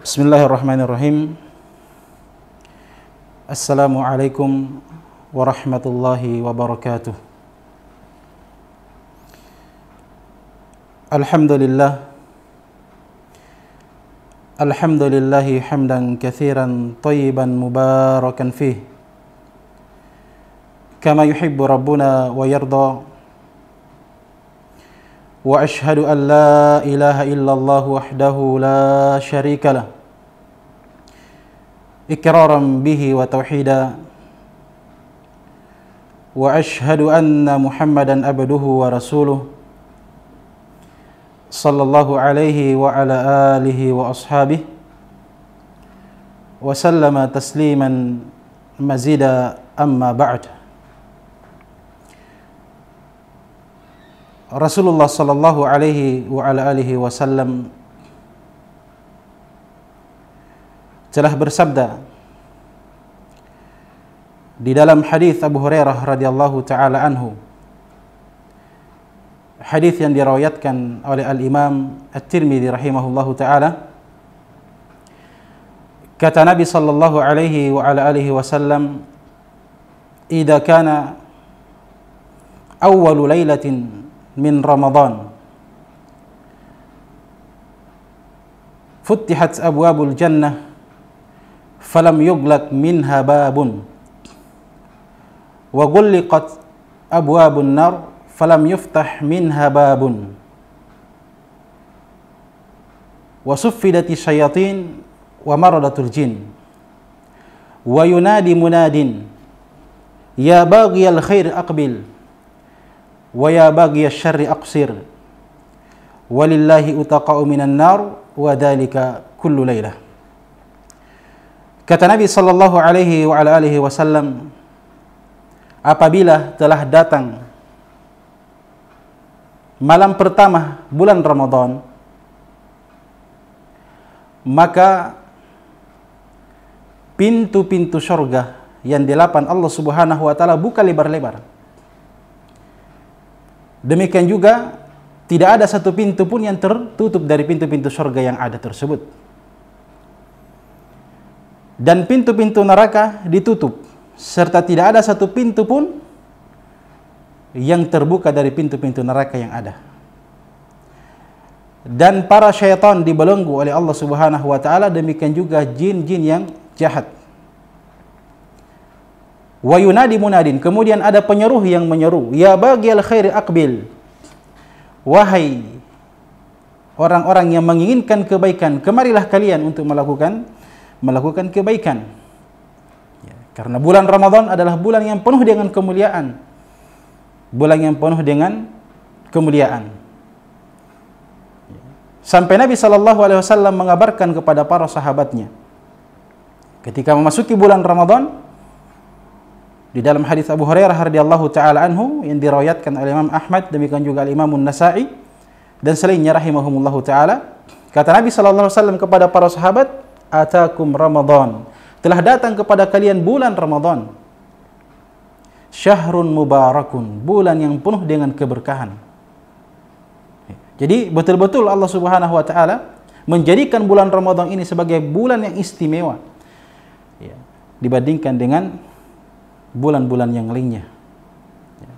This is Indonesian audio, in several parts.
بسم الله الرحمن الرحيم السلام عليكم ورحمة الله وبركاته الحمد لله الحمد لله حمدا كثيرا طيبا مباركا فيه كما يحب ربنا ويرضى واشهد ان لا اله الا الله وحده لا شريك له اقرارا به وتوحيدا واشهد ان محمدا عبده ورسوله صلى الله عليه وعلى اله واصحابه وسلم تسليما مزيدا اما بعد Rasulullah sallallahu alaihi wa ala alihi wasallam telah bersabda di dalam hadis Abu Hurairah radhiyallahu taala anhu hadis yang diriwayatkan oleh Al Imam At-Tirmidzi rahimahullahu taala kata Nabi sallallahu alaihi wa ala alihi wasallam "Idza kana awwalu lailatin من رمضان فتحت أبواب الجنة فلم يغلق منها باب وغلقت أبواب النار فلم يفتح منها باب وصفدت الشياطين ومرضة الجن وينادي مناد يا باغي الخير أقبل wa ya baghiya syarri aqsir walillahi utaqa'u minan nar wa dhalika kullu lailah kata Nabi sallallahu alaihi wa ala alihi wasallam apabila telah datang malam pertama bulan Ramadan maka pintu-pintu syurga yang delapan Allah Subhanahu wa taala buka lebar-lebar Demikian juga tidak ada satu pintu pun yang tertutup dari pintu-pintu surga yang ada tersebut. Dan pintu-pintu neraka ditutup serta tidak ada satu pintu pun yang terbuka dari pintu-pintu neraka yang ada. Dan para syaitan dibelenggu oleh Allah Subhanahu wa taala demikian juga jin-jin yang jahat wa yunadi munadin kemudian ada penyeru yang menyeru ya bagial khairi akbil wahai orang-orang yang menginginkan kebaikan kemarilah kalian untuk melakukan melakukan kebaikan ya, karena bulan Ramadan adalah bulan yang penuh dengan kemuliaan bulan yang penuh dengan kemuliaan sampai Nabi Shallallahu mengabarkan kepada para sahabatnya ketika memasuki bulan Ramadan di dalam hadis Abu Hurairah radhiyallahu taala anhu yang diriwayatkan oleh Imam Ahmad demikian juga oleh Imam nasai dan selainnya rahimahumullahu taala, kata Nabi sallallahu alaihi wasallam kepada para sahabat, "Atakum Ramadan." Telah datang kepada kalian bulan Ramadan. Syahrun mubarakun, bulan yang penuh dengan keberkahan. Jadi betul-betul Allah Subhanahu wa taala menjadikan bulan Ramadan ini sebagai bulan yang istimewa. Ya, dibandingkan dengan bulan-bulan yang lainnya. Ya.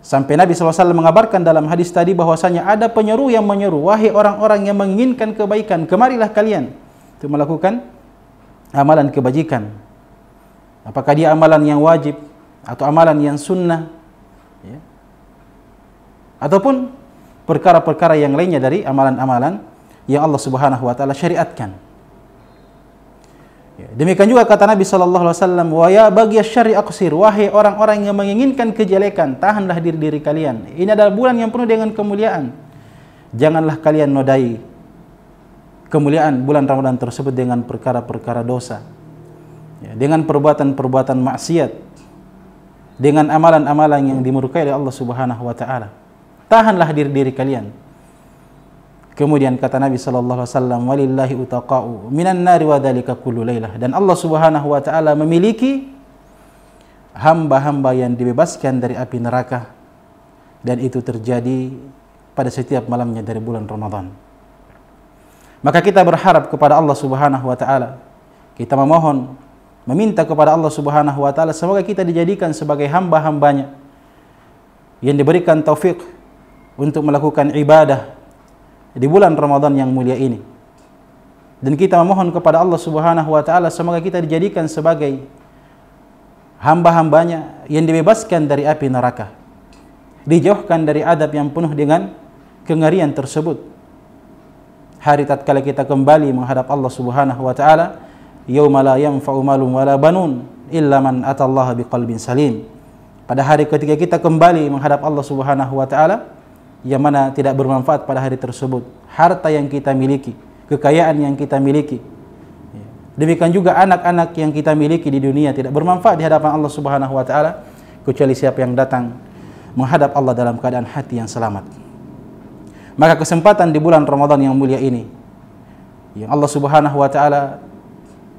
Sampai Nabi SAW mengabarkan dalam hadis tadi bahwasanya ada penyeru yang menyeru, wahai orang-orang yang menginginkan kebaikan, kemarilah kalian untuk melakukan amalan kebajikan. Apakah dia amalan yang wajib atau amalan yang sunnah, ya. ataupun perkara-perkara yang lainnya dari amalan-amalan yang Allah Subhanahu Wa Taala syariatkan. Ya, demikian juga kata Nabi Shallallahu Alaihi Wasallam, waya bagi syari akusir, wahai orang-orang yang menginginkan kejelekan, tahanlah diri diri kalian. Ini adalah bulan yang penuh dengan kemuliaan. Janganlah kalian nodai kemuliaan bulan Ramadan tersebut dengan perkara-perkara dosa, ya, dengan perbuatan-perbuatan maksiat, dengan amalan-amalan yang dimurkai oleh Allah Subhanahu Wa Taala. Tahanlah diri diri kalian. Kemudian kata Nabi sallallahu walillahi utaqa'u minan nari wa dzalika kullu dan Allah Subhanahu wa taala memiliki hamba-hamba yang dibebaskan dari api neraka dan itu terjadi pada setiap malamnya dari bulan Ramadan. Maka kita berharap kepada Allah Subhanahu wa taala. Kita memohon meminta kepada Allah Subhanahu wa taala semoga kita dijadikan sebagai hamba-hambanya yang diberikan taufik untuk melakukan ibadah di bulan Ramadan yang mulia ini. Dan kita memohon kepada Allah Subhanahu wa taala semoga kita dijadikan sebagai hamba-hambanya yang dibebaskan dari api neraka. Dijauhkan dari adab yang penuh dengan kengerian tersebut. Hari tatkala kita kembali menghadap Allah Subhanahu wa taala, yauma la yanfa'u malun wala banun illa man atallaha biqalbin salim. Pada hari ketika kita kembali menghadap Allah Subhanahu wa taala, yang mana tidak bermanfaat pada hari tersebut, harta yang kita miliki, kekayaan yang kita miliki. Ya. Demikian juga anak-anak yang kita miliki di dunia tidak bermanfaat di hadapan Allah Subhanahu wa taala kecuali siapa yang datang menghadap Allah dalam keadaan hati yang selamat. Maka kesempatan di bulan Ramadan yang mulia ini yang Allah Subhanahu wa taala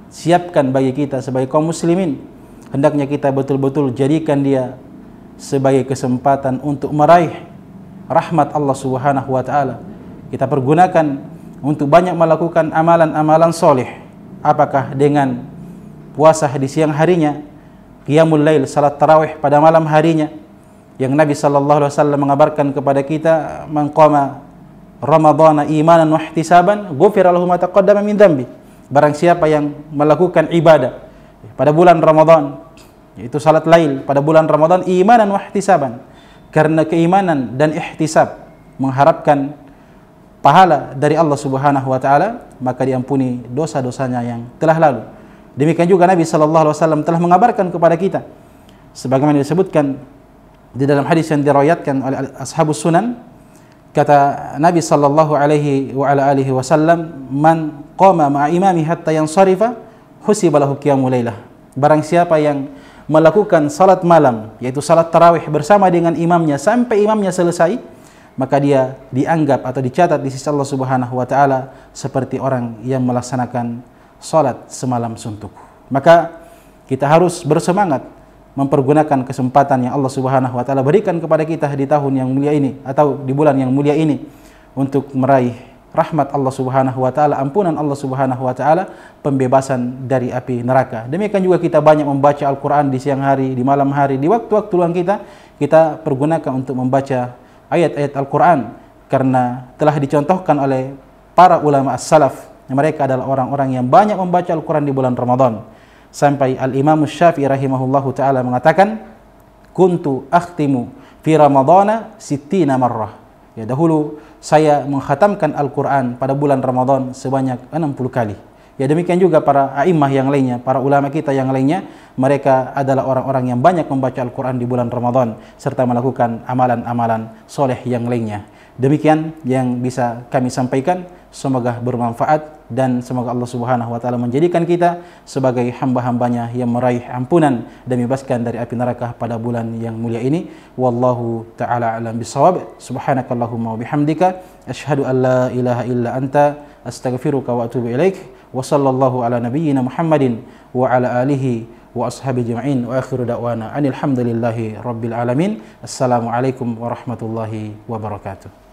siapkan bagi kita sebagai kaum muslimin hendaknya kita betul-betul jadikan dia sebagai kesempatan untuk meraih rahmat Allah Subhanahu wa taala. Kita pergunakan untuk banyak melakukan amalan-amalan soleh. Apakah dengan puasa di siang harinya, qiyamul lail, salat tarawih pada malam harinya, yang Nabi sallallahu alaihi wasallam mengabarkan kepada kita mengqama Ramadhana imanan wa ihtisaban ghufira lahu ma taqaddama min dhanbi. Barang siapa yang melakukan ibadah pada bulan Ramadan yaitu salat lail pada bulan Ramadan imanan wa ihtisaban karena keimanan dan ihtisab mengharapkan pahala dari Allah Subhanahu wa taala, maka diampuni dosa-dosanya yang telah lalu. Demikian juga Nabi sallallahu alaihi wasallam telah mengabarkan kepada kita sebagaimana disebutkan di dalam hadis yang diriwayatkan oleh ashabus sunan kata Nabi sallallahu alaihi wa ala alihi wasallam man qama ma' imami hatta yansarifa husiba lahu qiyamul lailah barang siapa yang melakukan salat malam, yaitu salat tarawih bersama dengan imamnya sampai imamnya selesai, maka dia dianggap atau dicatat di sisi Allah Subhanahu wa taala seperti orang yang melaksanakan salat semalam suntuk. Maka kita harus bersemangat mempergunakan kesempatan yang Allah Subhanahu wa taala berikan kepada kita di tahun yang mulia ini atau di bulan yang mulia ini untuk meraih rahmat Allah Subhanahu wa taala, ampunan Allah Subhanahu wa taala, pembebasan dari api neraka. Demikian juga kita banyak membaca Al-Qur'an di siang hari, di malam hari, di waktu-waktu luang kita, kita pergunakan untuk membaca ayat-ayat Al-Qur'an karena telah dicontohkan oleh para ulama as-salaf. Mereka adalah orang-orang yang banyak membaca Al-Qur'an di bulan Ramadan. Sampai Al-Imam Syafi'i rahimahullahu taala mengatakan, "Kuntu akhtimu fi Ramadana sittina marrah." Ya dahulu saya menghatamkan Al-Quran pada bulan Ramadan sebanyak 60 kali. Ya demikian juga para aimah yang lainnya, para ulama kita yang lainnya, mereka adalah orang-orang yang banyak membaca Al-Quran di bulan Ramadan, serta melakukan amalan-amalan soleh yang lainnya. Demikian yang bisa kami sampaikan. semoga bermanfaat dan semoga Allah Subhanahu wa taala menjadikan kita sebagai hamba-hambanya yang meraih ampunan dan dibebaskan dari api neraka pada bulan yang mulia ini wallahu taala alam bisawab subhanakallahumma wa bihamdika asyhadu an ilaha illa anta astaghfiruka wa atubu ilaik wa sallallahu ala nabiyyina muhammadin wa ala alihi wa ashabi jami'in wa akhiru da'wana anil rabbil alamin Assalamu alaikum warahmatullahi wabarakatuh